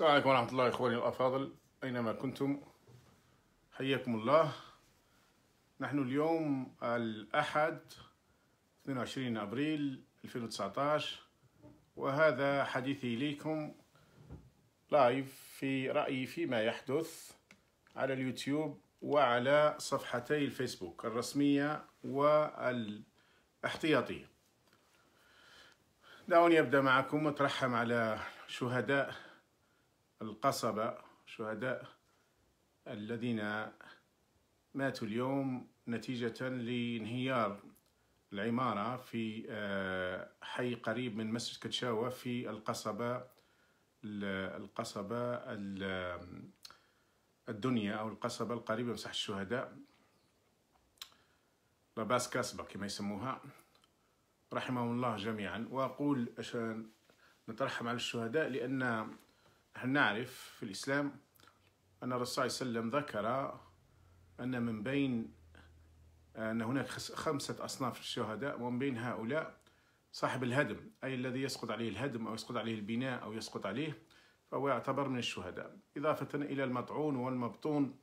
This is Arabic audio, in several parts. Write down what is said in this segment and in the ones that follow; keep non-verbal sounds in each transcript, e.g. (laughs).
السلام عليكم ورحمة الله إخواني الأفاضل أينما كنتم حياكم الله نحن اليوم الأحد 22 أبريل 2019 وهذا حديثي إليكم لايف في رأيي فيما يحدث على اليوتيوب وعلى صفحتي الفيسبوك الرسمية والاحتياطية دعوني أبدأ معكم وترحم على شهداء القصبة شهداء الذين ماتوا اليوم نتيجة لانهيار العمارة في آه، حي قريب من مسجد كتشاوة في القصبة القصبة الدنيا أو القصبة القريبة من ساحة الشهداء لاباس كاسبة كما يسموها رحمهم الله جميعا وأقول عشان نترحم على الشهداء لأن هل نعرف في الإسلام أن الرسول صلى الله عليه وسلم ذكر أن من بين أن هناك خمسة أصناف الشهداء ومن بين هؤلاء صاحب الهدم أي الذي يسقط عليه الهدم أو يسقط عليه البناء أو يسقط عليه فهو يعتبر من الشهداء إضافة إلى المطعون والمبطون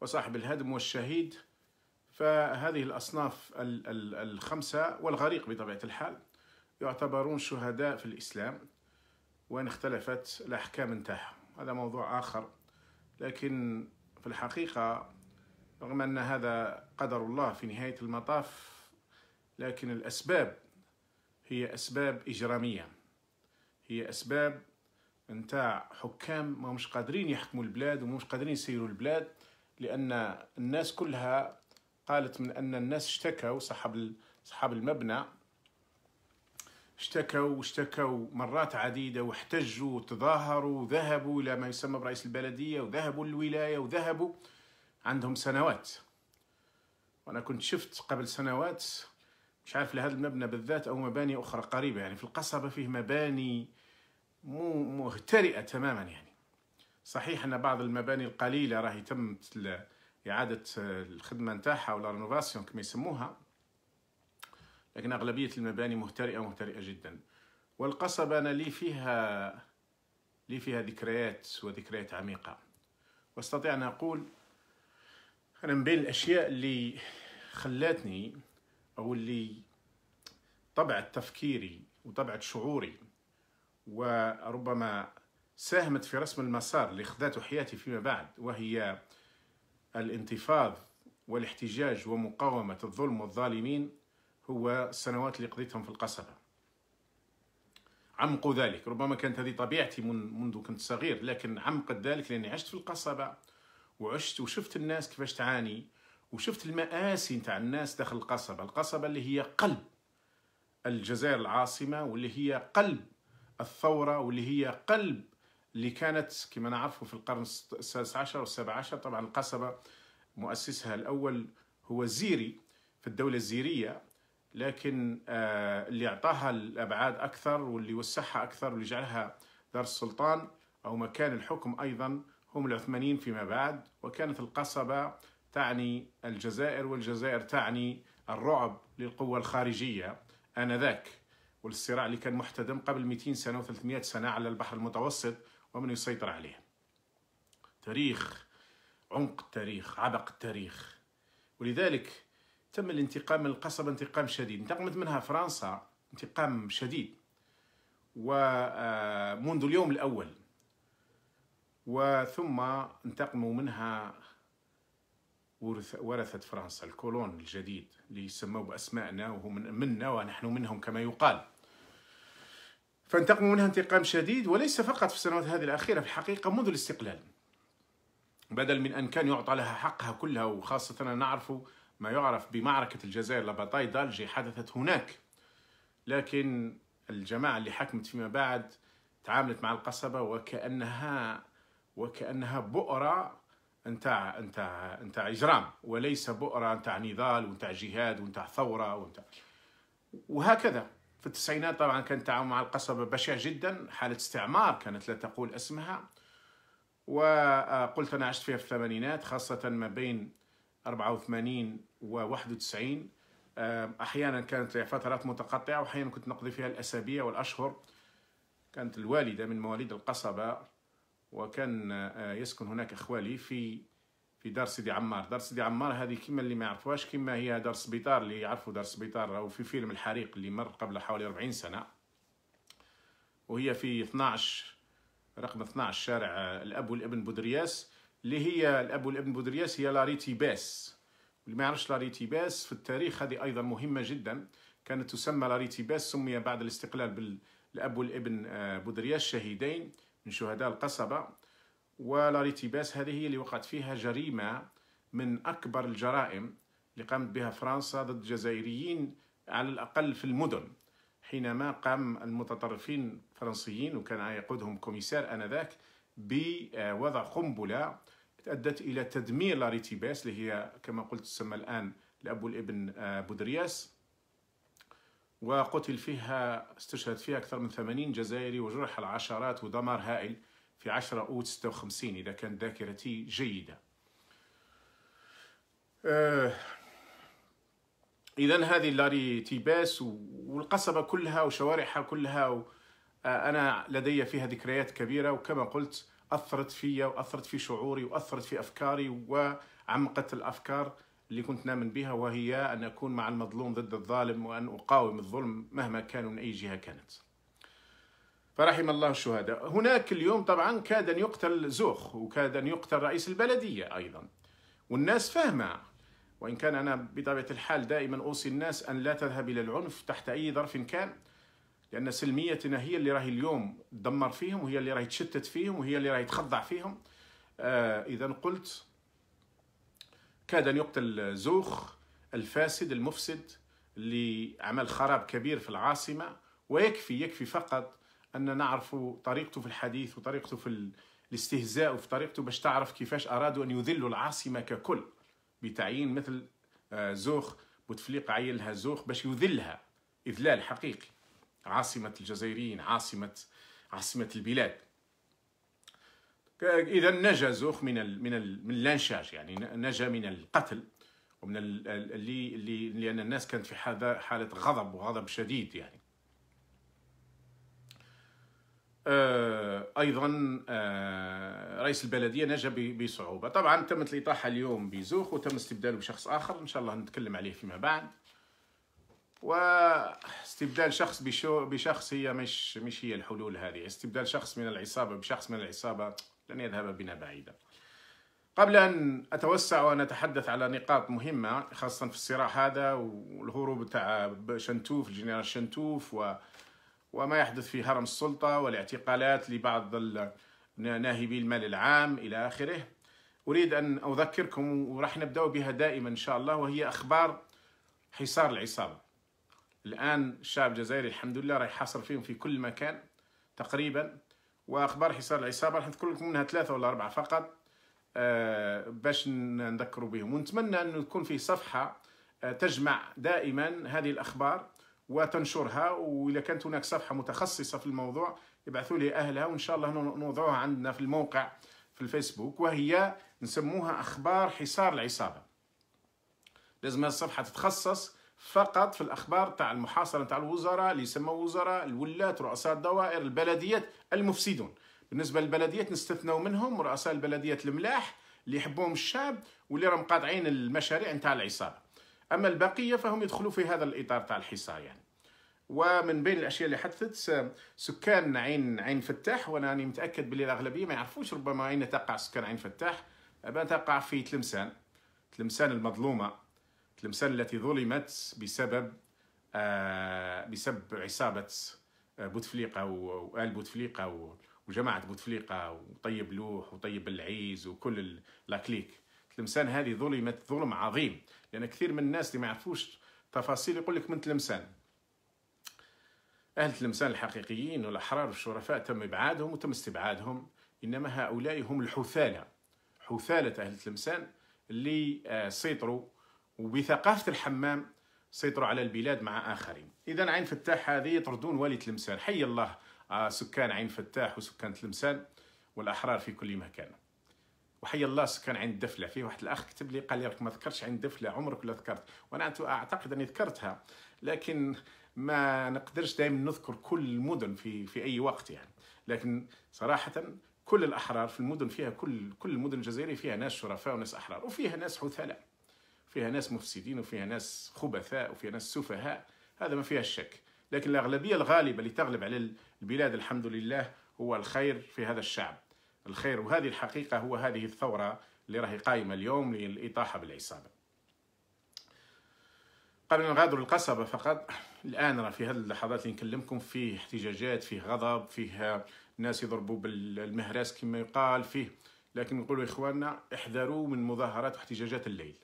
وصاحب الهدم والشهيد فهذه الأصناف الخمسة والغريق بطبيعة الحال يعتبرون شهداء في الإسلام وين اختلفت الأحكام نتاعها هذا موضوع آخر لكن في الحقيقة رغم أن هذا قدر الله في نهاية المطاف لكن الأسباب هي أسباب إجرامية هي أسباب نتاع حكام ما مش قادرين يحكموا البلاد ومش قادرين يسيروا البلاد لأن الناس كلها قالت من أن الناس اشتكوا صاحب صاحب المبنى اشتكوا واشتكوا مرات عديدة واحتجوا وتظاهروا وذهبوا إلى ما يسمى برئيس البلدية وذهبوا للولاية وذهبوا عندهم سنوات وأنا كنت شفت قبل سنوات مش عارف لهذا المبنى بالذات أو مباني أخرى قريبة يعني في القصبة فيه مباني مو مهترئة تماما يعني صحيح أن بعض المباني القليلة راهي تم إعادة الخدمة نتاعها ولا رينوفاسيون كما يسموها لكن أغلبية المباني مهترئة مهترئة جدا والقصبة أنا لي فيها لي فيها ذكريات وذكريات عميقة واستطيع أن أقول أنا من بين الأشياء اللي خلاتني أو اللي طبعت تفكيري وطبعت شعوري وربما ساهمت في رسم المسار اللي خذاته حياتي فيما بعد وهي الانتفاض والاحتجاج ومقاومة الظلم والظالمين هو السنوات اللي قضيتهم في القصبة عمق ذلك ربما كانت هذه طبيعتي من منذ كنت صغير لكن عمقت ذلك لأني عشت في القصبة وعشت وشفت الناس كيفاش تعاني وشفت المآسي نتاع الناس داخل القصبة القصبة اللي هي قلب الجزائر العاصمة واللي هي قلب الثورة واللي هي قلب اللي كانت كما نعرفه في القرن السادس عشر والسابع عشر طبعا القصبة مؤسسها الأول هو زيري في الدولة الزيرية لكن آه، اللي أعطاها الأبعاد أكثر واللي وسعها أكثر واللي جعلها دار السلطان أو مكان الحكم أيضا هم العثمانيين فيما بعد وكانت القصبة تعني الجزائر والجزائر تعني الرعب للقوة الخارجية آنذاك والصراع اللي كان محتدم قبل 200 سنة و300 سنة على البحر المتوسط ومن يسيطر عليه تاريخ عمق التاريخ عبق التاريخ ولذلك تم الانتقام القصبة انتقام شديد انتقمت منها فرنسا انتقام شديد ومنذ آه، اليوم الأول وثم انتقموا منها ورثت فرنسا الكولون الجديد اللي يسموه بأسمائنا وهو من منا ونحن منهم كما يقال فانتقموا منها انتقام شديد وليس فقط في السنوات هذه الأخيرة في الحقيقة منذ الاستقلال بدل من أن كان يعطى لها حقها كلها وخاصة نعرف ما يعرف بمعركة الجزائر لاباتاي دالجي حدثت هناك لكن الجماعة اللي حكمت فيما بعد تعاملت مع القصبة وكأنها وكأنها بؤرة نتاع نتاع نتاع إجرام وليس بؤرة نتاع نضال ونتاع جهاد ونتاع ثورة ونتاع وهكذا في التسعينات طبعا كان التعامل مع القصبة بشع جدا حالة استعمار كانت لا تقول اسمها وقلت أنا عشت فيها في الثمانينات خاصة ما بين 84 و 91 احيانا كانت فترات متقطعه واحيانا كنت نقضي فيها الاسابيع والاشهر كانت الوالده من مواليد القصبه وكان آه، يسكن هناك اخوالي في في دار سيدي عمار دار سيدي عمار هذه كما اللي ما يعرفوهاش كما هي دار سبيطار اللي يعرفوا دار سبيطار او في فيلم الحريق اللي مر قبل حوالي 40 سنه وهي في 12 رقم 12 شارع آه، الاب والابن بودرياس اللي هي الاب والابن بودرياس هي لاريتي باس اللي ما يعرفش لاريتي باس في التاريخ هذه ايضا مهمه جدا كانت تسمى لاريتي باس سمي بعد الاستقلال بالاب والابن آه، بودرياس شهيدين من شهداء القصبه باس هذه هي اللي وقعت فيها جريمه من اكبر الجرائم اللي قامت بها فرنسا ضد الجزائريين على الاقل في المدن حينما قام المتطرفين الفرنسيين وكان يقودهم كوميسار انذاك بوضع قنبله ادت الى تدمير لاريتيباس اللي هي كما قلت تسمى الان لابو الابن آه، بودرياس وقتل فيها استشهد فيها اكثر من 80 جزائري وجرح العشرات ودمار هائل في 10 اوت 56 اذا كانت ذاكرتي جيده أه اذا هذه لاري تيباس والقصبه كلها وشوارعها كلها و... أنا لدي فيها ذكريات كبيرة وكما قلت أثرت فيا وأثرت في شعوري وأثرت في أفكاري وعمقت الأفكار اللي كنت نامن بها وهي أن أكون مع المظلوم ضد الظالم وأن أقاوم الظلم مهما كان من أي جهة كانت فرحم الله الشهداء هناك اليوم طبعا كاد أن يقتل زوخ وكاد أن يقتل رئيس البلدية أيضا والناس فاهمة وإن كان أنا بطبيعة الحال دائما أوصي الناس أن لا تذهب إلى العنف تحت أي ظرف كان لان سلميتنا هي اللي راهي اليوم تدمر فيهم وهي اللي راهي تشتت فيهم وهي اللي راهي تخضع فيهم آه اذا قلت كاد ان يقتل زوخ الفاسد المفسد اللي عمل خراب كبير في العاصمه ويكفي يكفي فقط ان نعرف طريقته في الحديث وطريقته في الاستهزاء وفي طريقته باش تعرف كيفاش ارادوا ان يذلوا العاصمه ككل بتعيين مثل آه، زوخ بوتفليقه عينها زوخ باش يذلها اذلال حقيقي عاصمة الجزائريين عاصمة عاصمة البلاد إذا نجا زوخ من الـ من الـ من الانشاج يعني نجا من القتل ومن اللي اللي لأن الناس كانت في حالة غضب وغضب شديد يعني آه، ايضا آه، رئيس البلديه نجا بصعوبه طبعا تمت الاطاحه اليوم بزوخ وتم استبداله بشخص اخر ان شاء الله نتكلم عليه فيما بعد واستبدال شخص بشخص هي مش مش هي الحلول هذه استبدال شخص من العصابة بشخص من العصابة لن يذهب بنا بعيدا قبل أن أتوسع وأن أتحدث على نقاط مهمة خاصة في الصراع هذا والهروب تاع شنتوف الجنرال شنتوف و وما يحدث في هرم السلطة والاعتقالات لبعض ناهبي المال العام إلى آخره أريد أن أذكركم وراح نبدأ بها دائما إن شاء الله وهي أخبار حصار العصابة الآن الشعب الجزائري الحمد لله راه يحاصر فيهم في كل مكان تقريبا وأخبار حصار العصابة راح نذكر لكم منها ثلاثة ولا أربعة فقط آه، باش نذكروا بهم ونتمنى انه تكون في صفحة آه، تجمع دائما هذه الأخبار وتنشرها وإذا كانت هناك صفحة متخصصة في الموضوع يبعثوا لي أهلها وإن شاء الله نوضعوها عندنا في الموقع في الفيسبوك وهي نسموها أخبار حصار العصابة لازم الصفحة تتخصص فقط في الاخبار تاع المحاصره تاع الوزراء اللي يسموا وزراء الولاة رؤساء الدوائر البلديات المفسدون بالنسبه للبلديات نستثنوا منهم رؤساء البلديات الملاح اللي يحبهم الشعب واللي راهم قاطعين المشاريع نتاع العصابه اما البقيه فهم يدخلوا في هذا الاطار تاع الحصار يعني ومن بين الاشياء اللي حدثت سكان عين عين فتاح وانا راني متاكد باللي الاغلبيه ما يعرفوش ربما اين تقع سكان عين فتاح تقع في تلمسان تلمسان المظلومه تلمسان التي ظلمت بسبب آه، بسبب عصابه آه، بوتفليقه وال بوتفليقه وجماعه بوتفليقه وطيب لوح وطيب العيز وكل لاكليك تلمسان هذه ظلمت ظلم عظيم لان كثير من الناس اللي ما يعرفوش تفاصيل يقول لك من تلمسان اهل تلمسان الحقيقيين والاحرار والشرفاء تم ابعادهم وتم استبعادهم انما هؤلاء هم الحثاله حثاله اهل تلمسان اللي آه، سيطروا وبثقافه الحمام سيطروا على البلاد مع اخرين اذا عين فتاح هذه طردون والي تلمسان حي الله آه، سكان عين فتاح وسكان تلمسان والاحرار في كل مكان وحي الله سكان عين الدفله في واحد الاخ كتب لي قال لي راك ما ذكرتش عين الدفله عمرك ولا ذكرت وانا اعتقد اني ذكرتها لكن ما نقدرش دائما نذكر كل المدن في في اي وقت يعني لكن صراحه كل الاحرار في المدن فيها كل كل المدن الجزائريه فيها ناس شرفاء وناس احرار وفيها ناس حثاله فيها ناس مفسدين وفيها ناس خبثاء وفيها ناس سفهاء هذا ما فيها شك لكن الأغلبية الغالبة اللي تغلب على البلاد الحمد لله هو الخير في هذا الشعب الخير وهذه الحقيقة هو هذه الثورة اللي راهي قائمة اليوم للإطاحة بالعصابة قبل أن نغادر القصبة فقط الآن راه في هذه اللحظات اللي نكلمكم فيه احتجاجات فيه غضب فيه ناس يضربوا بالمهراس كما يقال فيه لكن نقولوا إخواننا احذروا من مظاهرات واحتجاجات الليل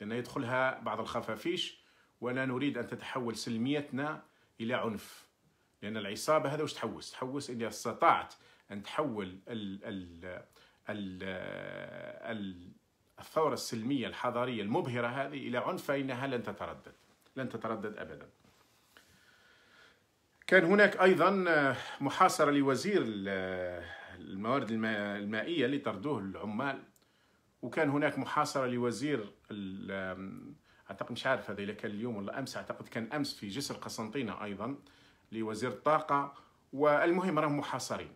لأن يدخلها بعض الخفافيش ولا نريد أن تتحول سلميتنا إلى عنف لأن العصابة هذا وش تحوس؟ تحوس إذا استطعت أن تحول ال ال ال الثورة السلمية الحضارية المبهرة هذه إلى عنف فإنها لن تتردد لن تتردد أبدا كان هناك أيضا محاصرة لوزير الموارد المائية اللي طردوه العمال وكان هناك محاصره لوزير اعتقد مش عارف هذا اذا كان اليوم ولا امس اعتقد كان امس في جسر قسنطينه ايضا لوزير الطاقه والمهم راهم محاصرين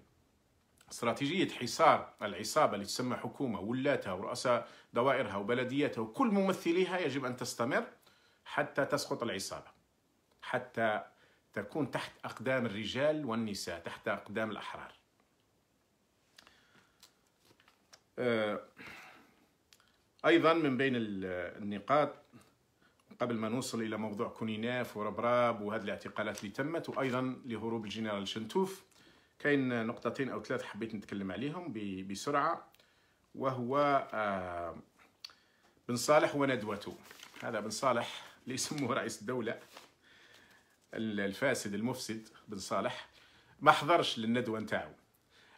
استراتيجيه حصار العصابه اللي تسمى حكومه ولاتها ورؤساء دوائرها وبلدياتها وكل ممثليها يجب ان تستمر حتى تسقط العصابه حتى تكون تحت اقدام الرجال والنساء تحت اقدام الاحرار أه أيضا من بين النقاط قبل ما نوصل إلى موضوع كونيناف وربراب وهذه الاعتقالات اللي تمت وأيضا لهروب الجنرال شنتوف كاين نقطتين أو ثلاث حبيت نتكلم عليهم بسرعة وهو آه، بن صالح وندوته هذا بن صالح (laughs) اللي يسموه رئيس الدولة الفاسد المفسد بن صالح ما حضرش للندوة نتاعو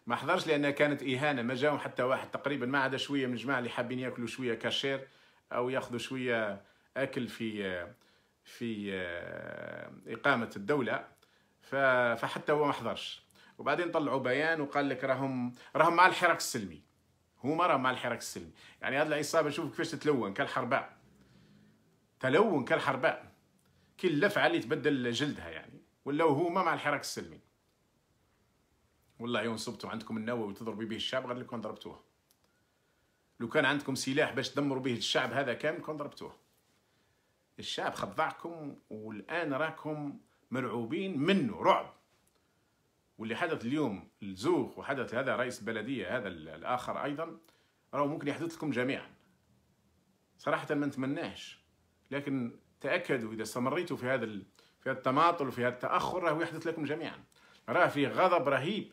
ما حضرش لانها كانت اهانه ما جاهم حتى واحد تقريبا ما عدا شويه من الجماعه اللي حابين ياكلوا شويه كاشير او ياخذوا شويه اكل في في آه، اقامه الدوله فحتى هو ما حضرش وبعدين طلعوا بيان وقال لك راهم راهم مع الحراك السلمي هما راهم مع الحراك السلمي يعني هذه العصابه شوف كيفاش تتلون كالحرباء تلون كالحرباء كي اللفعه اللي تبدل جلدها يعني ولاو ما مع الحراك السلمي والله عيون صبتوا عندكم النووي تضربوا به الشعب غير كون ضربتوه لو كان عندكم سلاح باش تدمروا به الشعب هذا كامل كون ضربتوه الشعب خضعكم والان راكم مرعوبين منه رعب واللي حدث اليوم الزوخ وحدث هذا رئيس البلديه هذا الاخر ايضا راهو ممكن يحدث لكم جميعا صراحه ما نتمناش لكن تاكدوا اذا استمريتوا في هذا في هذا التماطل وفي هذا التاخر راهو يحدث لكم جميعا راه في غضب رهيب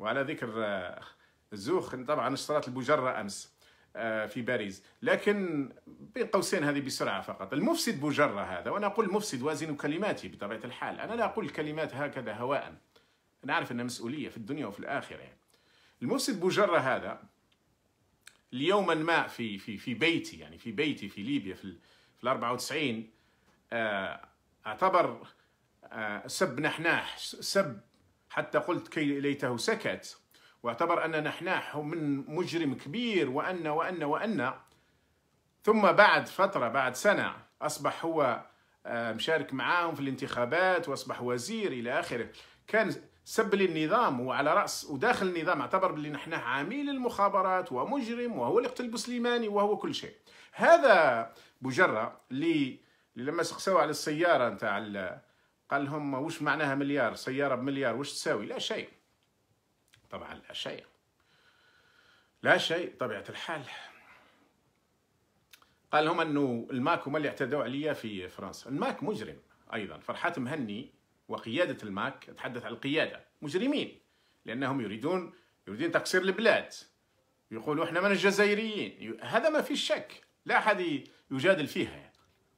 وعلى ذكر آه، زوخ طبعا اشترات البجرة أمس آه، في باريس لكن بين قوسين هذه بسرعة فقط المفسد بجرة هذا وأنا أقول مفسد وازن كلماتي بطبيعة الحال أنا لا أقول الكلمات هكذا هواء أنا أعرف أنها مسؤولية في الدنيا وفي الآخرة يعني. المفسد بجرة هذا ليوما ما في في في بيتي يعني في بيتي في ليبيا في في 94 آه، اعتبر سب نحناح سب حتى قلت كي ليته سكت واعتبر أن نحناح من مجرم كبير وأن وأن وأن ثم بعد فترة بعد سنة أصبح هو آه، مشارك معاهم في الانتخابات وأصبح وزير إلى آخره كان سب للنظام وعلى رأس وداخل النظام اعتبر بلي نحناح عميل المخابرات ومجرم وهو اللي قتل بوسليماني وهو كل شيء هذا بجرة اللي لما سقسوا على السيارة نتاع قال لهم وش معناها مليار سيارة بمليار وش تساوي لا شيء طبعا لا شيء لا شيء طبيعة الحال قال لهم أنه الماك هم اللي اعتدوا عليا في فرنسا الماك مجرم أيضا فرحات مهني وقيادة الماك تحدث عن القيادة مجرمين لأنهم يريدون يريدون تقصير البلاد يقولوا احنا من الجزائريين هذا ما في شك لا أحد يجادل فيها يعني.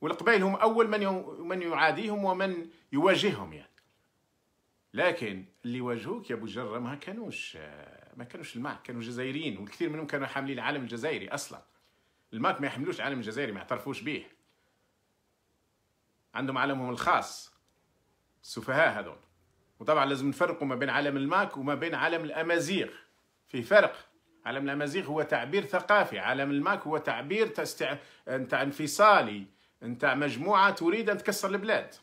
والقبائل هم أول من من يعاديهم ومن يواجههم يعني لكن اللي واجهوك يا أبو جرة ما كانوش ما كانوش الماك كانوا جزائريين والكثير منهم كانوا حاملين العلم الجزائري أصلا الماك ما يحملوش العلم الجزائري ما يعترفوش به عندهم علمهم الخاص السفهاء هذول وطبعا لازم نفرقوا ما بين علم الماك وما بين علم الأمازيغ في فرق علم الأمازيغ هو تعبير ثقافي علم الماك هو تعبير تستع... انفصالي انت مجموعه تريد ان تكسر البلاد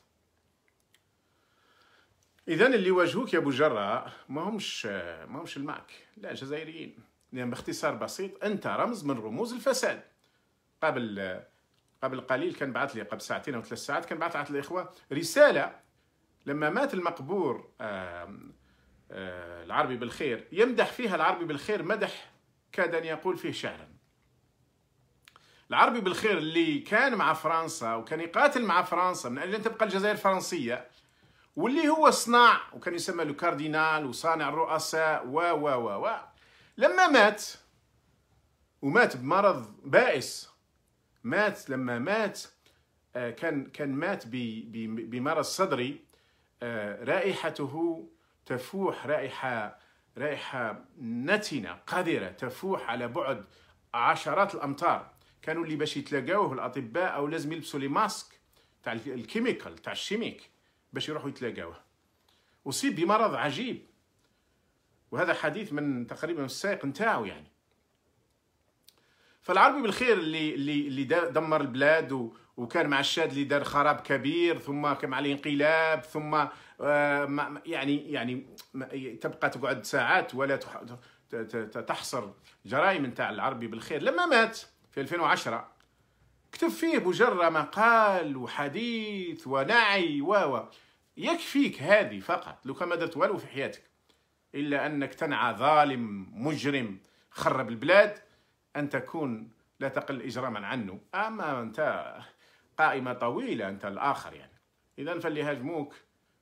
اذا اللي واجهوك يا ابو جراء ما همش ما همش المعك لا جزائريين لان يعني باختصار بسيط انت رمز من رموز الفساد قبل قبل قليل كان بعث لي قبل ساعتين او ثلاث ساعات كان بعث الاخوه رساله لما مات المقبور آه، العربي بالخير يمدح فيها العربي بالخير مدح كاد ان يقول فيه شعرا العربي بالخير اللي كان مع فرنسا وكان يقاتل مع فرنسا من اجل ان تبقى الجزائر فرنسيه واللي هو صنع وكان يسمى لو كاردينال وصانع الرؤساء و و و و لما مات ومات بمرض بائس مات لما مات آه، كان كان مات بمرض صدري آه، رائحته تفوح رائحه رائحه نتنه قذره تفوح على بعد عشرات الامتار كانوا اللي باش يتلاقاوه الاطباء او لازم يلبسوا لي ماسك تاع الكيميكال تاع الشيميك باش يروحوا يتلاقاوه اصيب بمرض عجيب وهذا حديث من تقريبا السائق نتاعو يعني فالعربي بالخير اللي اللي اللي دمر البلاد وكان مع الشاد اللي دار خراب كبير ثم كان عليه انقلاب ثم آه، يعني يعني تبقى تقعد ساعات ولا تحصر جرائم نتاع العربي بالخير لما مات في 2010 كتب فيه بجرة مقال وحديث ونعي و يكفيك هذه فقط لو كان ما درت والو في حياتك إلا أنك تنعى ظالم مجرم خرب البلاد أن تكون لا تقل إجراما عنه أما أنت قائمة طويلة أنت الآخر يعني إذا فاللي هاجموك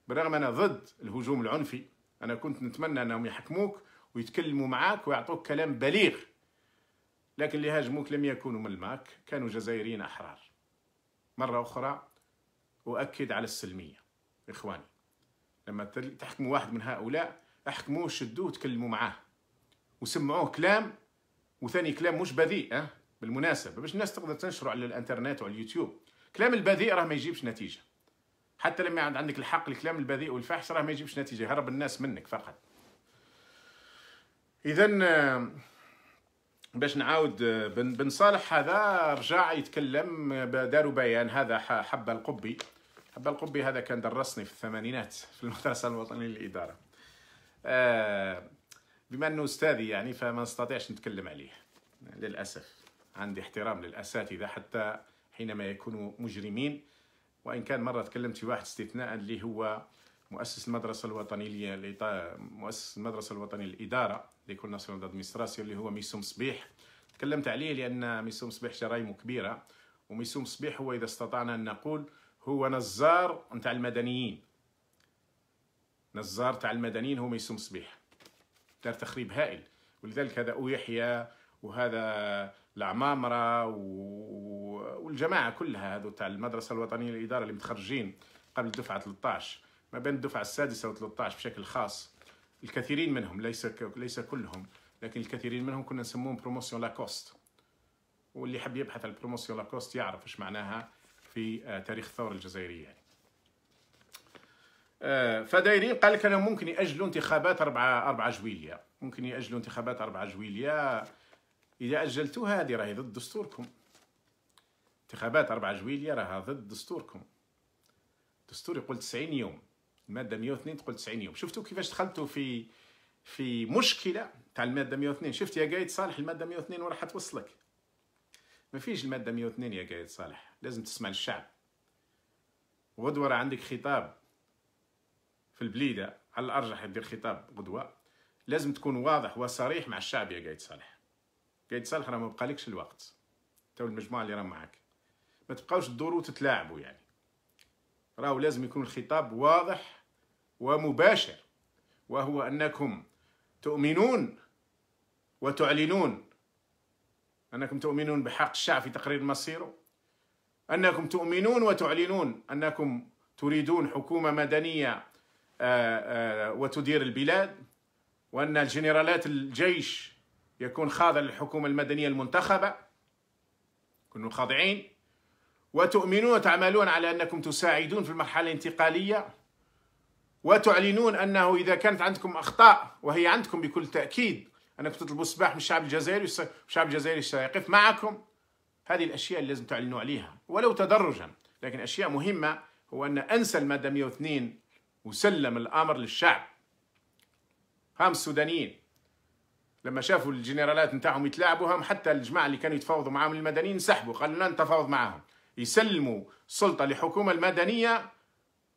بالرغم أنا ضد الهجوم العنفي أنا كنت نتمنى أنهم يحكموك ويتكلموا معاك ويعطوك كلام بليغ لكن اللي هاجموك لم يكونوا من الماك كانوا جزائريين أحرار مرة أخرى أؤكد على السلمية إخواني لما تحكموا واحد من هؤلاء احكموه شدوه وتكلموا معاه وسمعوه كلام وثاني كلام مش بذيء أه؟ بالمناسبة باش الناس تقدر تنشره على الانترنت وعلى اليوتيوب كلام البذيء راه ما يجيبش نتيجة حتى لما عندك الحق الكلام البذيء والفحش راه ما يجيبش نتيجة يهرب الناس منك فقط إذا آه، باش نعاود بن, بن صالح هذا رجع يتكلم داروا بيان هذا حبه القبي حبه القبي هذا كان درسني في الثمانينات في المدرسه الوطنيه للاداره آه، بما انه استاذي يعني فما نستطيعش نتكلم عليه للاسف عندي احترام للاساتذه حتى حينما يكونوا مجرمين وان كان مره تكلمت في واحد استثناء اللي هو مؤسس المدرسه الوطنيه مؤسس المدرسه الوطنيه للاداره ليكول ناسيونال دادمينستراسيون اللي هو ميسوم صبيح تكلمت عليه لان ميسوم صبيح جرائمه كبيره وميسوم صبيح هو اذا استطعنا ان نقول هو نزار نتاع المدنيين نزار تاع المدنيين هو ميسوم صبيح دار تخريب هائل ولذلك هذا يحيى وهذا العمامرة والجماعة كلها هذو تاع المدرسة الوطنية للإدارة اللي متخرجين قبل الدفعة 13 ما بين الدفعة السادسة و 13 بشكل خاص الكثيرين منهم ليس ليس كلهم لكن الكثيرين منهم كنا نسموهم بروموسيون لاكوست واللي يحب يبحث عن بروموسيون لاكوست يعرف ايش معناها في آه، تاريخ الثوره الجزائريه يعني. آه، فدايرين قال لك انا ممكن ياجلوا انتخابات 4 4 جويليا ممكن ياجلوا انتخابات 4 جويليا اذا اجلتوها هذه راهي ضد دستوركم انتخابات 4 جويليا راها ضد دستوركم الدستور يقول 90 يوم الماده 102 تقول 90 يوم شفتوا كيفاش دخلتوا في في مشكله تاع الماده 102 شفت يا قايد صالح الماده 102 وراح توصلك ما فيش الماده 102 يا قايد صالح لازم تسمع للشعب غدوه راه عندك خطاب في البليده على الارجح دير خطاب غدوه لازم تكون واضح وصريح مع الشعب يا قايد صالح قايد صالح راه ما بقالكش الوقت تو المجموعه اللي راه معاك ما تبقاوش تدوروا يعني راهو لازم يكون الخطاب واضح ومباشر وهو انكم تؤمنون وتعلنون انكم تؤمنون بحق الشعب في تقرير مصيره انكم تؤمنون وتعلنون انكم تريدون حكومه مدنيه آه، آه، وتدير البلاد وان الجنرالات الجيش يكون خاضع للحكومه المدنيه المنتخبه كنوا خاضعين وتؤمنون وتعملون على انكم تساعدون في المرحله الانتقاليه وتعلنون أنه إذا كانت عندكم أخطاء وهي عندكم بكل تأكيد أنكم تطلبوا السباح من الشعب الجزائري والشعب الجزائري سيقف معكم هذه الأشياء اللي لازم تعلنوا عليها ولو تدرجا لكن أشياء مهمة هو أن أنسى المادة 102 وسلم الأمر للشعب هم السودانيين لما شافوا الجنرالات نتاعهم يتلاعبوا هم حتى الجماعة اللي كانوا يتفاوضوا معاهم المدنيين انسحبوا قالوا لا نتفاوض معاهم يسلموا السلطة لحكومة المدنية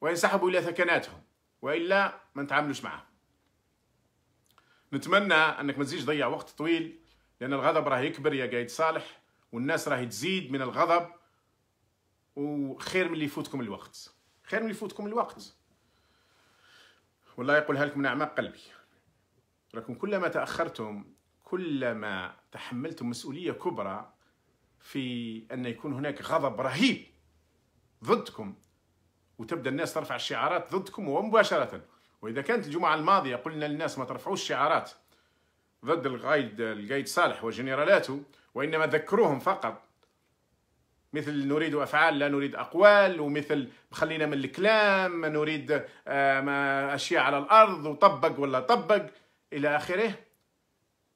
وينسحبوا إلى ثكناتهم والا ما نتعاملوش معاه نتمنى انك ما تزيدش تضيع وقت طويل لان الغضب راه يكبر يا قايد صالح والناس راهي تزيد من الغضب وخير من اللي يفوتكم الوقت خير من اللي يفوتكم الوقت والله يقولها لكم من اعماق قلبي راكم كلما تاخرتم كلما تحملتم مسؤوليه كبرى في ان يكون هناك غضب رهيب ضدكم وتبدا الناس ترفع الشعارات ضدكم ومباشره واذا كانت الجمعه الماضيه قلنا للناس ما ترفعوش شعارات ضد القايد القايد صالح وجنرالاته وانما ذكروهم فقط مثل نريد افعال لا نريد اقوال ومثل خلينا من الكلام نريد آه، ما اشياء على الارض وطبق ولا طبق الى اخره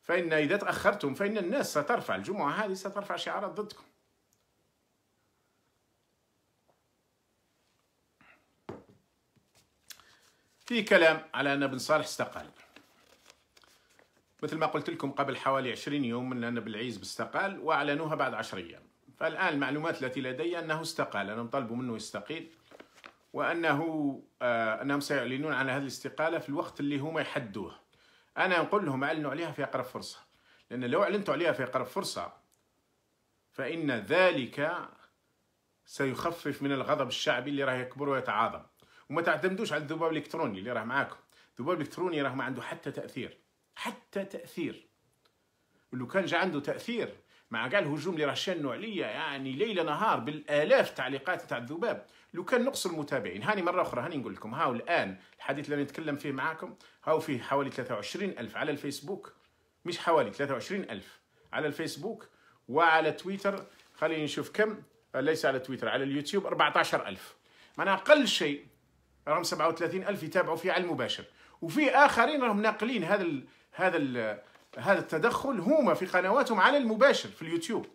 فان اذا تاخرتم فان الناس سترفع الجمعه هذه سترفع شعارات ضدكم في كلام على أن بن صالح استقال مثل ما قلت لكم قبل حوالي 20 يوم أن أن بن استقال وأعلنوها بعد 10 أيام فالآن المعلومات التي لدي أنه استقال أنهم طلبوا منه يستقيل وأنه آه أنهم سيعلنون عن هذه الاستقالة في الوقت اللي هم يحدوه أنا نقول لهم أعلنوا عليها في أقرب فرصة لأن لو أعلنتوا عليها في أقرب فرصة فإن ذلك سيخفف من الغضب الشعبي اللي راه يكبر ويتعاظم وما تعتمدوش على الذباب الالكتروني اللي راه معاكم الذباب الالكتروني راه ما عنده حتى تاثير حتى تاثير ولو كان جا عنده تاثير مع كاع الهجوم اللي راه شنوا عليا يعني ليل نهار بالالاف التعليقات تاع الذباب لو كان نقص المتابعين هاني مره اخرى هاني نقول لكم هاو الان الحديث اللي نتكلم فيه معاكم هاو فيه حوالي 23 ألف على الفيسبوك مش حوالي 23 ألف على الفيسبوك وعلى تويتر خليني نشوف كم ليس على تويتر على اليوتيوب 14 الف معناها اقل شيء راهم 37 ألف يتابعوا في على المباشر وفي آخرين راهم ناقلين هذا الـ هذا الـ هذا التدخل هما في قنواتهم على المباشر في اليوتيوب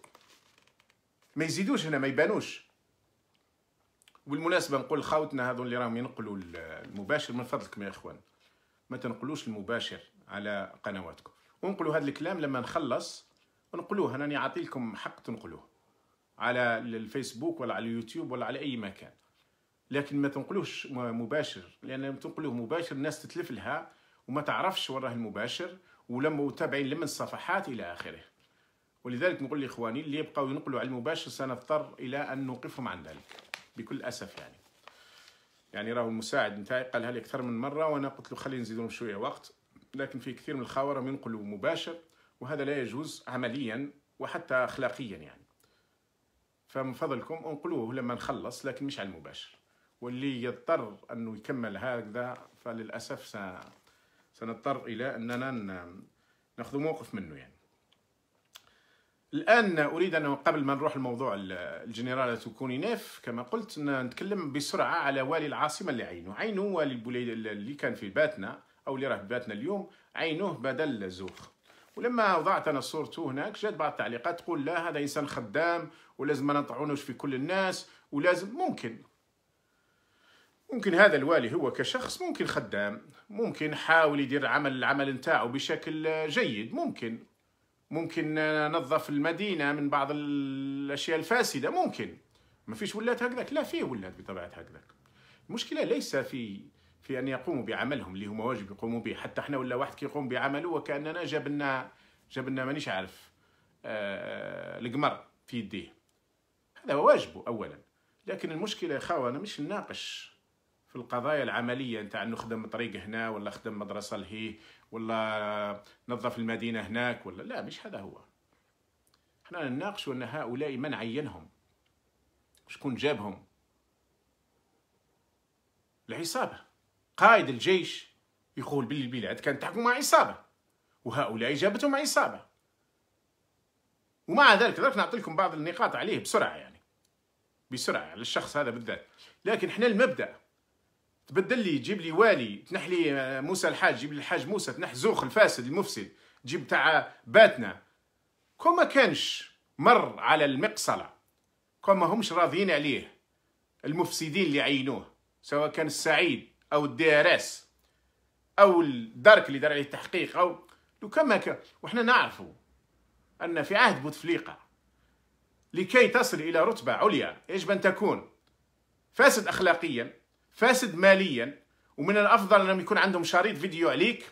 ما يزيدوش هنا ما يبانوش والمناسبه نقول لخاوتنا هذو اللي راهم ينقلوا المباشر من فضلكم يا اخوان ما تنقلوش المباشر على قنواتكم ونقلوا هذا الكلام لما نخلص نقلوه انا نعطي لكم حق تنقلوه على الفيسبوك ولا على اليوتيوب ولا على اي مكان لكن ما تنقلوش مباشر لان لما تنقلوه مباشر الناس تتلف لها وما تعرفش وين راه المباشر ولما متابعين لمن الصفحات الى اخره ولذلك نقول لاخواني اللي يبقاو ينقلوا على المباشر سنضطر الى ان نوقفهم عن ذلك بكل اسف يعني يعني راهو المساعد نتاعي قالها لي اكثر من مره وانا قلت له خلينا نزيد شويه وقت لكن في كثير من الخوارم ينقلوا مباشر وهذا لا يجوز عمليا وحتى اخلاقيا يعني فمن فضلكم انقلوه لما نخلص لكن مش على المباشر واللي يضطر أنه يكمل هكذا فللأسف سنضطر إلى أننا ناخذ موقف منه يعني الآن أريد أن قبل ما نروح لموضوع الجنرال توكونينيف كما قلت نتكلم بسرعة على والي العاصمة اللي عينه عينه والي البوليد اللي كان في باتنا أو اللي راه في باتنا اليوم عينوه بدل زوخ ولما وضعت انا صورته هناك جات بعض التعليقات تقول لا هذا انسان خدام ولازم ما نطعونوش في كل الناس ولازم ممكن ممكن هذا الوالي هو كشخص ممكن خدام ممكن حاول يدير عمل العمل نتاعو بشكل جيد ممكن ممكن نظف المدينه من بعض الاشياء الفاسده ممكن ما فيش ولاد هكذاك لا فيه ولاد بطبيعه هكذاك المشكله ليس في في ان يقوموا بعملهم اللي هما واجب يقوموا به حتى احنا ولا واحد كيقوم بعمله وكاننا جبنا جبنا مانيش عارف آه القمر في يديه هذا واجبه اولا لكن المشكله يا خاوه انا مش نناقش في القضايا العمليه نتاع نخدم طريق هنا ولا خدم مدرسه لهيه ولا نظف المدينه هناك ولا لا مش هذا هو احنا نناقش ان هؤلاء من عينهم شكون جابهم العصابه قائد الجيش يقول باللي البلاد كانت تحكم مع عصابه وهؤلاء جابتهم عصابه ومع ذلك درك نعطي لكم بعض النقاط عليه بسرعه يعني بسرعه على الشخص هذا بالذات لكن احنا المبدا تبدل لي جيب لي والي تنح لي آه، موسى الحاج جيب لي الحاج موسى تنح زوخ الفاسد المفسد جيب تاع باتنا كون ما كانش مر على المقصله كون ما همش راضيين عليه المفسدين اللي عينوه سواء كان السعيد او الدي ار اس او الدرك اللي دار عليه التحقيق او لو كما كان وحنا نعرفوا ان في عهد بوتفليقه لكي تصل الى رتبه عليا يجب ان تكون فاسد اخلاقيا فاسد ماليا ومن الافضل انهم يكون عندهم شريط فيديو عليك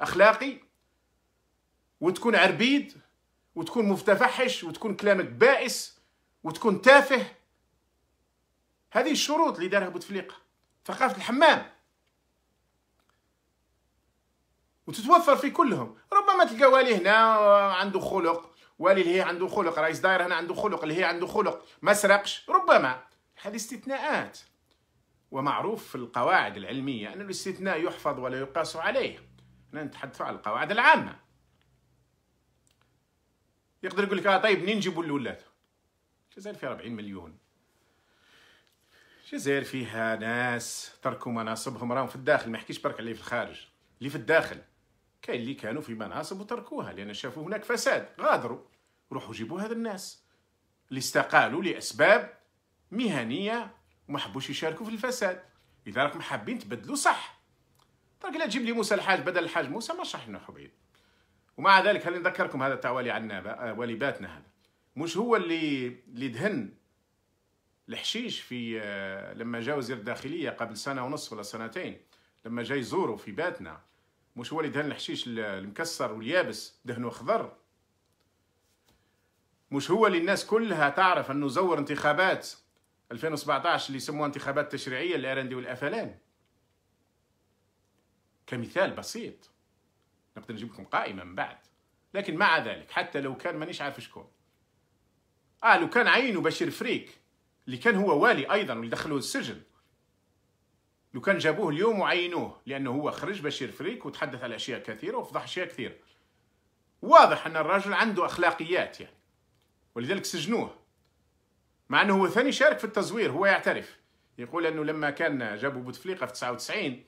اخلاقي وتكون عربيد وتكون مفتفحش وتكون كلامك بائس وتكون تافه هذه الشروط اللي دارها بوتفليقه ثقافه الحمام وتتوفر في كلهم ربما تلقى والي هنا عنده خلق والي اللي هي عنده خلق رئيس داير هنا عنده خلق اللي هي عنده خلق ما سرقش ربما هذه استثناءات ومعروف في القواعد العلمية أن الاستثناء يحفظ ولا يقاس عليه أنا نتحدث عن القواعد العامة يقدر يقول لك آه طيب منين نجيبوا الولاد الجزائر فيها 40 مليون الجزائر فيها ناس تركوا مناصبهم راهم في الداخل ما يحكيش برك عليه في الخارج اللي في الداخل كاين اللي كانوا في مناصب وتركوها لان شافوا هناك فساد غادروا روحوا جيبوا هذا الناس اللي استقالوا لاسباب مهنيه وما حبوش يشاركوا في الفساد اذا راكم حابين تبدلوا صح راك لا تجيب لي موسى الحاج بدل الحاج موسى ما شرحنا حبيب ومع ذلك هل نذكركم هذا تاع والي عنا آه، والي باتنا هذا مش هو اللي اللي دهن الحشيش في آه، لما جا وزير الداخليه قبل سنه ونص ولا سنتين لما جاي يزوروا في باتنا مش هو اللي دهن الحشيش المكسر واليابس دهنه اخضر مش هو اللي الناس كلها تعرف انه زور انتخابات 2017 اللي يسموها انتخابات تشريعية الارندي والافلان كمثال بسيط نقدر نجيب لكم قائمة من بعد لكن مع ذلك حتى لو كان مانيش عارف شكون اه لو كان عينه بشير فريك اللي كان هو والي ايضا واللي دخلوه السجن لو كان جابوه اليوم وعينوه لانه هو خرج بشير فريك وتحدث على اشياء كثيره وفضح اشياء كثيره واضح ان الرجل عنده اخلاقيات يعني ولذلك سجنوه مع انه هو ثاني شارك في التزوير هو يعترف يقول انه لما كان جابوا بوتفليقه في 99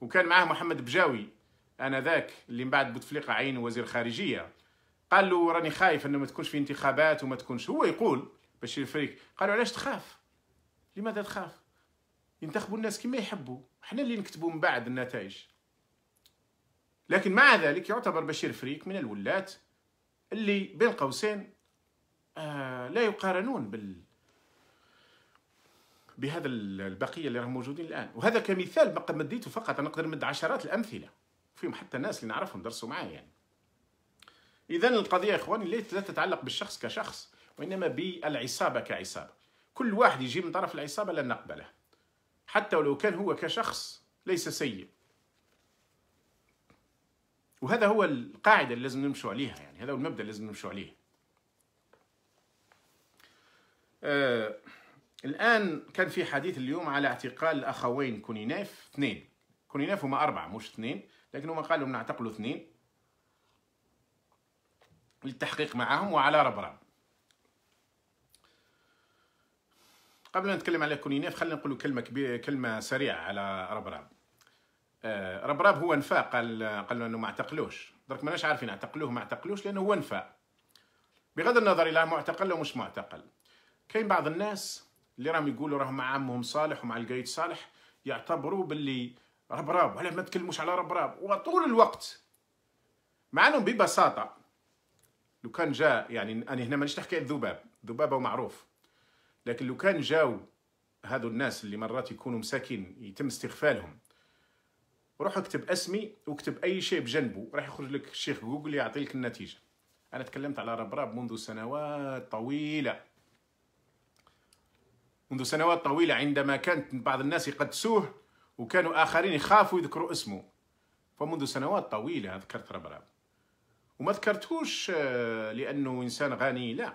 وكان معاه محمد بجاوي انا ذاك اللي من بعد بوتفليقه عين وزير خارجيه قال له راني خايف انه ما تكونش في انتخابات وما تكونش هو يقول بشير الفريق قالوا علاش تخاف لماذا تخاف ينتخبوا الناس كما يحبوا احنا اللي نكتبوا من بعد النتائج لكن مع ذلك يعتبر بشير فريك من الولات اللي بين قوسين آه لا يقارنون بال بهذا البقيه اللي راهم موجودين الان وهذا كمثال ما مديته فقط انا نقدر نمد عشرات الامثله فيهم حتى الناس اللي نعرفهم درسوا معايا يعني اذا القضيه يا اخواني لا تتعلق بالشخص كشخص وانما بالعصابه كعصابه كل واحد يجي من طرف العصابه لن نقبله حتى ولو كان هو كشخص ليس سيء وهذا هو القاعده اللي لازم نمشوا عليها يعني هذا هو المبدا اللي لازم نمشوا عليه آه الآن كان في حديث اليوم على اعتقال الأخوين كونيناف اثنين كونيناف هما أربعة مش اثنين لكن هما قالوا نعتقلوا اثنين للتحقيق معهم وعلى ربرام قبل أن نتكلم على كونيناف خلينا نقول كلمة كبيرة كلمة سريعة على ربرا ربراب آه، هو نفى قال قالوا انه ما اعتقلوش درك ماناش عارفين اعتقلوه ما اعتقلوش لانه هو نفى بغض النظر الى معتقل او مش معتقل كاين بعض الناس اللي راهم يقولوا راهم مع عمهم صالح ومع القايد صالح يعتبروا باللي ربراب ولا ما تكلموش على ربراب وطول الوقت مع انهم ببساطه لو كان جا يعني انا هنا مانيش نحكي الذباب ذبابه ومعروف لكن لو كان جاو هذو الناس اللي مرات يكونوا مساكين يتم استغفالهم روح اكتب اسمي واكتب اي شيء بجنبه راح يخرج لك الشيخ جوجل يعطيك النتيجه انا تكلمت على ربراب منذ سنوات طويله منذ سنوات طويلة عندما كانت بعض الناس يقدسوه وكانوا آخرين يخافوا يذكروا اسمه فمنذ سنوات طويلة ذكرت ربراب وما ذكرتوش آه، لأنه إنسان غني لا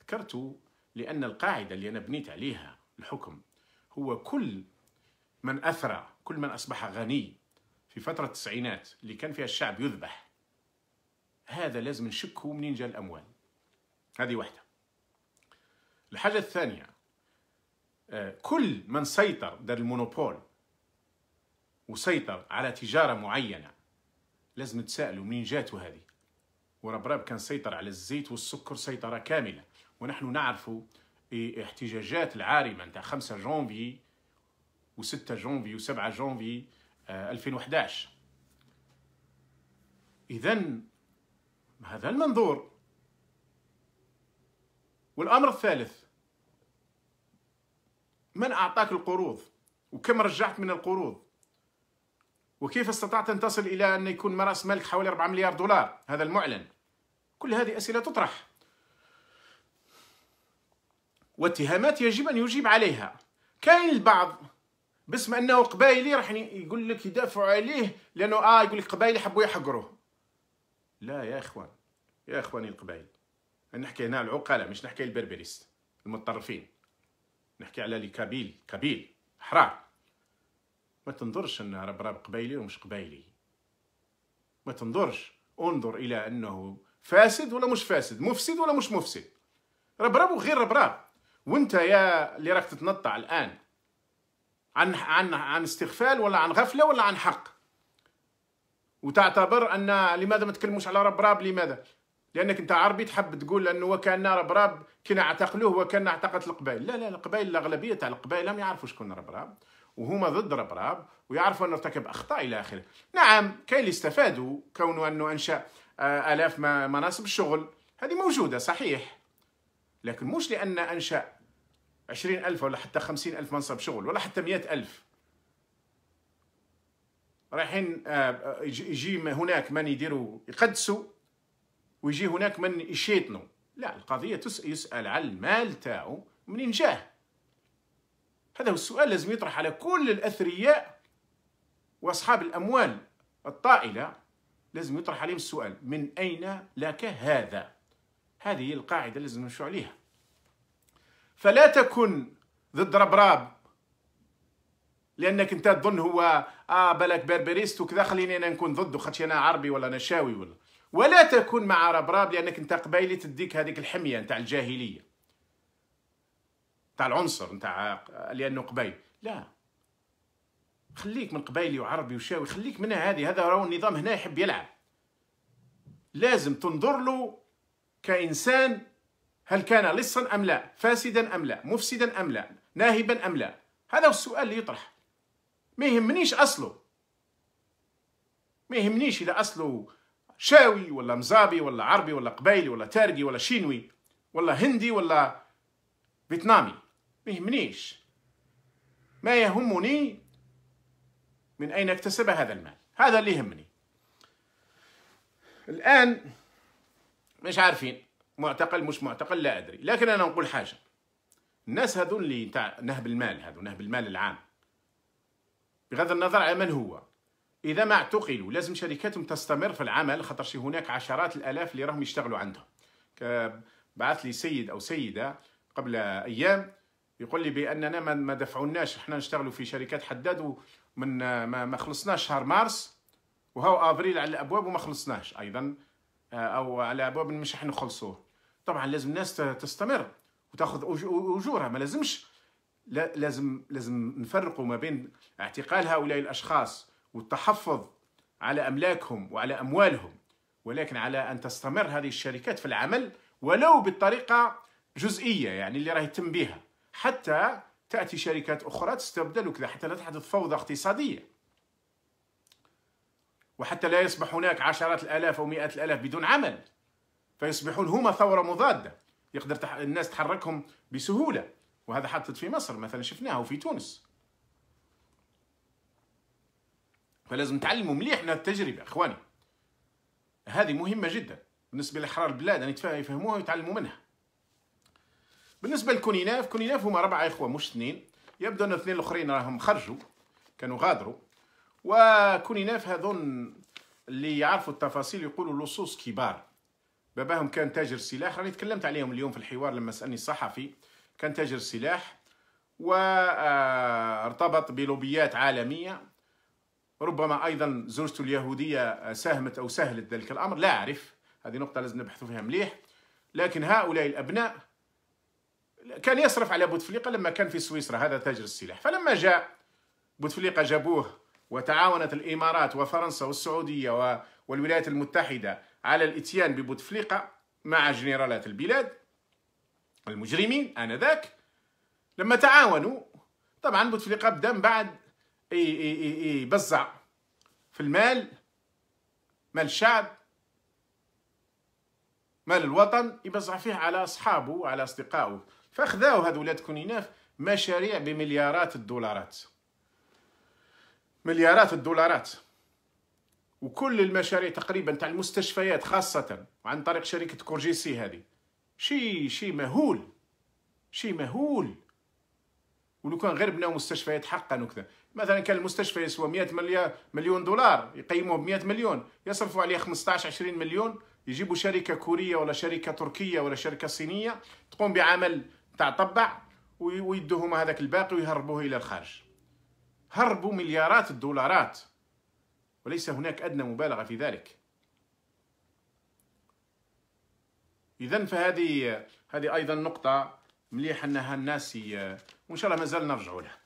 ذكرته لأن القاعدة اللي أنا بنيت عليها الحكم هو كل من أثرى كل من أصبح غني في فترة التسعينات اللي كان فيها الشعب يذبح هذا لازم نشكه منين جاء الأموال هذه واحدة الحاجة الثانية كل من سيطر دار المونوبول وسيطر على تجارة معينة لازم تسألوا منين جاتو هذه وربراب كان سيطر على الزيت والسكر سيطرة كاملة ونحن نعرف احتجاجات العارمة نتاع 5 جونفي و6 جونفي و7 جونفي 2011 آه، إذا هذا المنظور والأمر الثالث من أعطاك القروض وكم رجعت من القروض وكيف استطعت أن تصل إلى أن يكون مرأس مالك حوالي 4 مليار دولار هذا المعلن كل هذه أسئلة تطرح واتهامات يجب أن يجيب عليها كاين البعض باسم أنه قبايلي راح يقول لك يدافعوا عليه لأنه آه يقول لك قبايلي حبوا يحقروه لا يا إخوان يا إخواني القبائل نحكي هنا العقلاء مش نحكي البربريست المتطرفين نحكي على لي كابيل كابيل حرام ما تنظرش ان ربراب قبيلي ومش قبيلي ما تنظرش انظر الى انه فاسد ولا مش فاسد مفسد ولا مش مفسد ربراب وغير ربراب وانت يا اللي راك تتنطع الان عن عن عن استغفال ولا عن غفله ولا عن حق وتعتبر ان لماذا ما تكلموش على ربراب لماذا لانك انت عربي تحب تقول انه وكان ربراب كي نعتقلوه وكان اعتقد القبائل لا لا القبائل الاغلبيه تاع القبائل لم يعرفوا شكون ربراب وهما ضد ربراب ويعرفوا انه ارتكب اخطاء الى اخره نعم كاين اللي استفادوا كونه انه انشا آه، الاف مناصب الشغل هذه موجوده صحيح لكن مش لان انشا عشرين ألف ولا حتى خمسين ألف منصب شغل ولا حتى مئة ألف رايحين آه، آه، يجي هناك من يديروا يقدسوا ويجي هناك من يشيطنو لا القضية يسأل على المال تاعو منين جاه هذا هو السؤال لازم يطرح على كل الأثرياء وأصحاب الأموال الطائلة لازم يطرح عليهم السؤال من أين لك هذا هذه هي القاعدة لازم نمشي عليها فلا تكن ضد ربراب لانك انت تظن هو اه بالك بربريست وكذا خليني انا نكون ضده خاطش انا عربي ولا انا شاوي ولا ولا تكون مع ربراب لانك انت قبايلي تديك هذيك الحميه نتاع الجاهليه نتاع العنصر نتاع لانه قبيل لا خليك من قبايلي وعربي وشاوي خليك منها هذه هذا راهو النظام هنا يحب يلعب لازم تنظر له كانسان هل كان لصا ام لا فاسدا ام لا مفسدا ام لا ناهبا ام لا هذا هو السؤال اللي يطرح ما يهمنيش اصله ما يهمنيش اذا اصله شاوي ولا مزابي ولا عربي ولا قبايلي ولا تارقي ولا شينوي ولا هندي ولا فيتنامي ما يهمنيش ما يهمني من أين اكتسب هذا المال هذا اللي يهمني الآن مش عارفين معتقل مش معتقل لا أدري لكن أنا نقول حاجة الناس هذول اللي نهب المال هذو نهب المال العام بغض النظر على من هو اذا ما اعتقلوا لازم شركاتهم تستمر في العمل خاطرش هناك عشرات الالاف اللي راهم يشتغلوا عندهم بعث لي سيد او سيده قبل ايام يقول لي باننا ما دفعوناش احنا نشتغلوا في شركات حداد ومن ما خلصناش شهر مارس وهو افريل على الابواب وما خلصناش ايضا آه، او على ابواب مش احنا نخلصوه طبعا لازم الناس تستمر وتاخذ اجورها ما لازمش لازم لازم نفرقوا ما بين اعتقال هؤلاء الاشخاص والتحفظ على املاكهم وعلى اموالهم ولكن على ان تستمر هذه الشركات في العمل ولو بطريقه جزئيه يعني اللي راهي يتم بها حتى تاتي شركات اخرى تستبدل وكذا حتى لا تحدث فوضى اقتصاديه وحتى لا يصبح هناك عشرات الالاف او مئات الالاف بدون عمل فيصبحون هما ثوره مضاده يقدر الناس تحركهم بسهوله وهذا حدث في مصر مثلا شفناه وفي تونس فلازم نتعلموا مليح من التجربه اخواني هذه مهمه جدا بالنسبه لاحرار البلاد ان يعني يفهموها ويتعلموا منها بالنسبه لكونيناف كونيناف هما ربعه اخوه مش اثنين يبدو ان الاثنين الاخرين راهم خرجوا كانوا غادروا وكونيناف هذون اللي يعرفوا التفاصيل يقولوا لصوص كبار باباهم كان تاجر سلاح راني تكلمت عليهم اليوم في الحوار لما سالني الصحفي كان تاجر سلاح وارتبط آه، بلوبيات عالميه ربما أيضا زوجته اليهودية ساهمت أو سهلت ذلك الأمر لا أعرف هذه نقطة لازم نبحث فيها مليح لكن هؤلاء الأبناء كان يصرف على بوتفليقة لما كان في سويسرا هذا تاجر السلاح فلما جاء بوتفليقة جابوه وتعاونت الإمارات وفرنسا والسعودية والولايات المتحدة على الإتيان ببوتفليقة مع جنرالات البلاد المجرمين آنذاك لما تعاونوا طبعا بوتفليقة بدا بعد يبزع في المال مال الشعب مال الوطن يبزع فيه على أصحابه وعلى أصدقائه فأخذاو هذ ولاد كونيناف مشاريع بمليارات الدولارات مليارات الدولارات وكل المشاريع تقريبا تاع المستشفيات خاصة عن طريق شركة كورجيسي هذه شي شي مهول شي مهول ولو كان غير بناو مستشفيات حقا وكذا مثلا كان المستشفى يسوى 100 مليار مليون دولار يقيموه ب 100 مليون يصرفوا عليه 15 20 مليون يجيبوا شركه كوريه ولا شركه تركيه ولا شركه صينيه تقوم بعمل تاع طبع ويدوهم هذاك الباقي ويهربوه الى الخارج هربوا مليارات الدولارات وليس هناك ادنى مبالغه في ذلك اذا فهذه هذه ايضا نقطه مليح انها الناس وان شاء الله مازال نرجعوا لها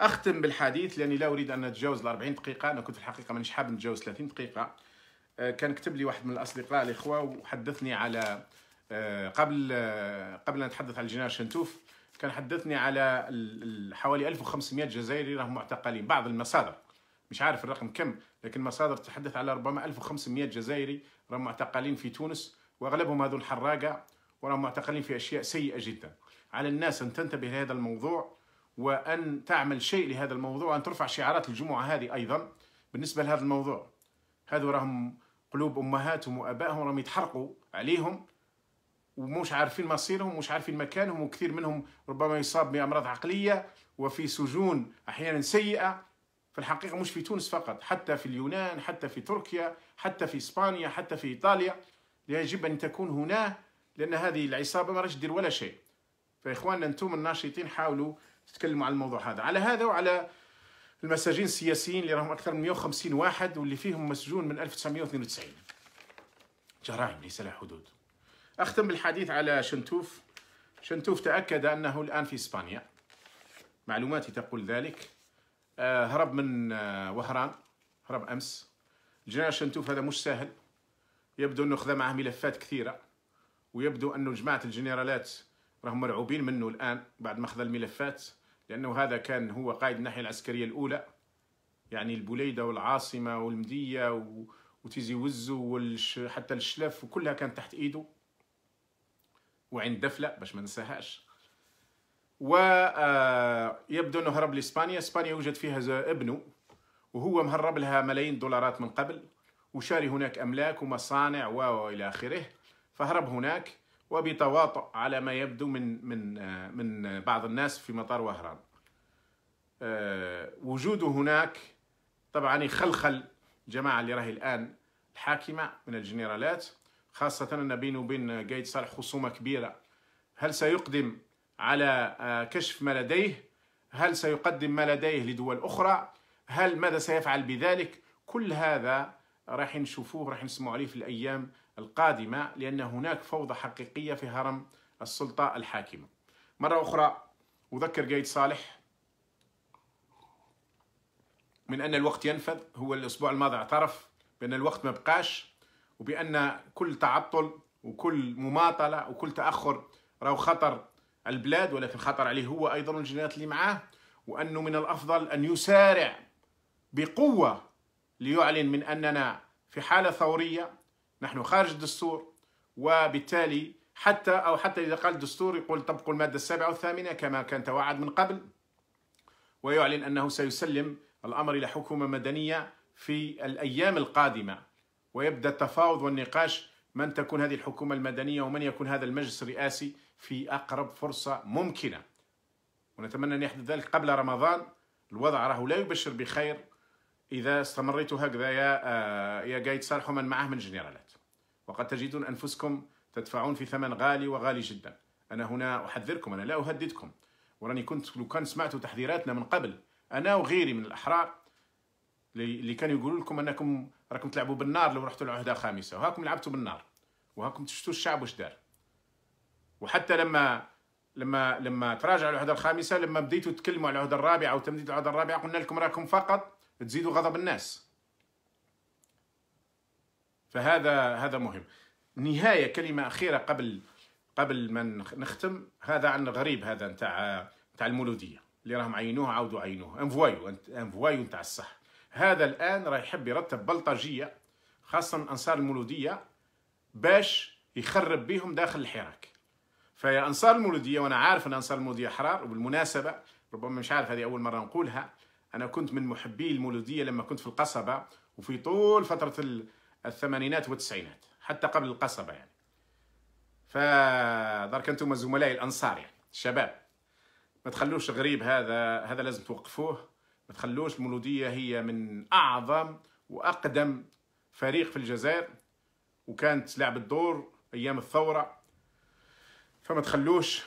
اختم بالحديث لاني لا اريد ان اتجاوز ال 40 دقيقه انا كنت في الحقيقه مانيش حاب نتجاوز 30 دقيقه آه، كان كتب لي واحد من الاصدقاء الاخوه وحدثني على آه، قبل آه، قبل ان نتحدث على الجنرال شنتوف كان حدثني على حوالي 1500 جزائري راهم معتقلين بعض المصادر مش عارف الرقم كم لكن مصادر تحدث على ربما 1500 جزائري راهم معتقلين في تونس واغلبهم هذو الحراقه وراهم معتقلين في اشياء سيئه جدا على الناس أن تنتبه لهذا الموضوع وأن تعمل شيء لهذا الموضوع وأن ترفع شعارات الجمعة هذه أيضا بالنسبة لهذا الموضوع هذو راهم قلوب أمهاتهم وأبائهم راهم يتحرقوا عليهم ومش عارفين مصيرهم ومش عارفين مكانهم وكثير منهم ربما يصاب بأمراض عقلية وفي سجون أحيانا سيئة في الحقيقة مش في تونس فقط حتى في اليونان حتى في تركيا حتى في إسبانيا حتى في إيطاليا يجب أن تكون هنا لأن هذه العصابة ما راش تدير ولا شيء فإخواننا أنتم الناشطين حاولوا تتكلموا على الموضوع هذا على هذا وعلى المساجين السياسيين اللي راهم أكثر من 150 واحد واللي فيهم مسجون من 1992 جرائم ليس لها حدود أختم بالحديث على شنتوف شنتوف تأكد أنه الآن في إسبانيا معلوماتي تقول ذلك آه، هرب من آه، وهران هرب أمس الجنرال شنتوف هذا مش سهل يبدو أنه خذا معه ملفات كثيرة ويبدو أنه جماعة الجنرالات راهم مرعوبين منه الآن بعد ما أخذ الملفات لأنه هذا كان هو قائد الناحية العسكرية الأولى يعني البوليدة والعاصمة والمدية و... وتيزي وزو وحتى حتى الشلف وكلها كانت تحت إيده وعند دفلة باش ما ننساهاش ويبدو آه، أنه هرب لإسبانيا إسبانيا يوجد فيها ابنه وهو مهرب لها ملايين دولارات من قبل وشاري هناك أملاك ومصانع وإلى آخره فهرب هناك وبتواطؤ على ما يبدو من من من بعض الناس في مطار وهران آه، وجوده هناك طبعا يخلخل الجماعه اللي راهي الان الحاكمه من الجنرالات خاصه ان بينه وبين قايد صالح خصومه كبيره هل سيقدم على آه، كشف ما لديه هل سيقدم ما لديه لدول اخرى هل ماذا سيفعل بذلك كل هذا راح نشوفوه راح نسمعوا عليه في الايام القادمة لأن هناك فوضى حقيقية في هرم السلطة الحاكمة مرة أخرى أذكر قايد صالح من أن الوقت ينفذ هو الأسبوع الماضي اعترف بأن الوقت ما بقاش وبأن كل تعطل وكل مماطلة وكل تأخر راهو خطر البلاد ولكن خطر عليه هو أيضا والجنرالات اللي معاه وأنه من الأفضل أن يسارع بقوة ليعلن من أننا في حالة ثورية نحن خارج الدستور وبالتالي حتى أو حتى إذا قال الدستور يقول طبقوا المادة السابعة والثامنة كما كان توعد من قبل ويعلن أنه سيسلم الأمر إلى حكومة مدنية في الأيام القادمة ويبدأ التفاوض والنقاش من تكون هذه الحكومة المدنية ومن يكون هذا المجلس الرئاسي في أقرب فرصة ممكنة ونتمنى أن يحدث ذلك قبل رمضان الوضع راه لا يبشر بخير إذا استمريتوا هكذا يا آه، يا قايد صالح ومن معه من جنرالات وقد تجدون أنفسكم تدفعون في ثمن غالي وغالي جدا أنا هنا أحذركم أنا لا أهددكم وراني كنت لو كان سمعتوا تحذيراتنا من قبل أنا وغيري من الأحرار اللي كانوا يقولوا لكم أنكم راكم تلعبوا بالنار لو رحتوا العهدة خامسة وهاكم لعبتوا بالنار وهاكم تشتوا الشعب واش دار وحتى لما لما لما تراجعوا العهدة الخامسة لما بديتوا تتكلموا على العهدة الرابعة وتمديد العهدة الرابعة قلنا لكم راكم فقط تزيدوا غضب الناس فهذا هذا مهم نهاية كلمة أخيرة قبل قبل ما نختم هذا عن غريب هذا نتاع نتاع المولودية اللي راهم عينوه عاودوا عينوه انفوايو انفوايو نتاع الصح هذا الآن راه يحب يرتب بلطجية خاصة من أنصار المولودية باش يخرب بهم داخل الحراك فيا أنصار المولودية وأنا عارف أن أنصار المولودية حرار وبالمناسبة ربما مش عارف هذه أول مرة نقولها انا كنت من محبي المولوديه لما كنت في القصبه وفي طول فتره الثمانينات والتسعينات حتى قبل القصبه يعني فدرك انتم زملائي الانصار يعني الشباب ما تخلوش غريب هذا هذا لازم توقفوه ما تخلوش المولوديه هي من اعظم واقدم فريق في الجزائر وكانت لعب الدور ايام الثوره فما تخلوش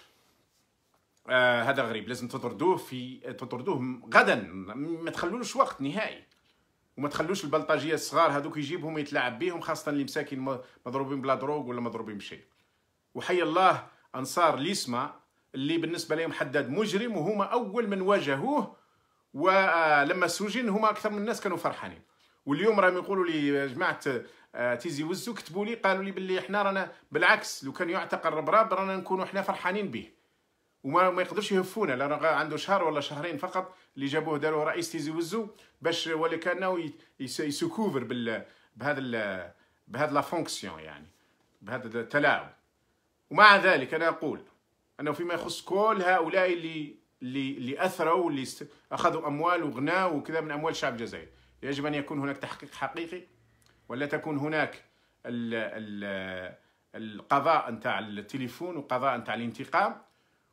آه هذا غريب لازم تطردوه في تطردوه غدا ما تخلولوش وقت نهائي وما تخلوش البلطاجيه الصغار هذوك يجيبهم يتلعب بهم خاصه اللي مساكين مضروبين بلا دروغ ولا مضروبين بشيء وحي الله انصار ليسما اللي بالنسبه لهم حداد مجرم وهما اول من واجهوه ولما آه، سجن هما اكثر من الناس كانوا فرحانين واليوم راهم يقولوا لي جماعه آه، تيزي وزو كتبوا لي قالوا لي باللي احنا رانا بالعكس لو كان يعتقل الربراب رانا نكونوا احنا فرحانين به وما ما يقدرش يهفونا لانه عنده شهر ولا شهرين فقط اللي جابوه داروه رئيس تيزي وزو باش ولا كانه يسكوفر بال بهذا ال بهذا لا فونكسيون يعني بهذا التلاعب ومع ذلك انا اقول انه فيما يخص كل هؤلاء اللي اللي اللي اثروا واللي اخذوا اموال وغنى وكذا من اموال شعب الجزائر يجب ان يكون هناك تحقيق حقيقي ولا تكون هناك ال ال القضاء نتاع التليفون وقضاء نتاع الانتقام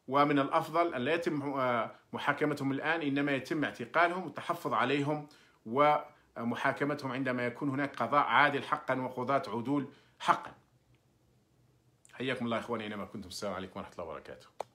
ومن الافضل ان لا يتم آه، محاكمتهم الان انما يتم اعتقالهم والتحفظ عليهم ومحاكمتهم عندما يكون هناك قضاء عادل حقا وقضاة عدول حقا حياكم الله اخواني اينما كنتم السلام عليكم ورحمه الله وبركاته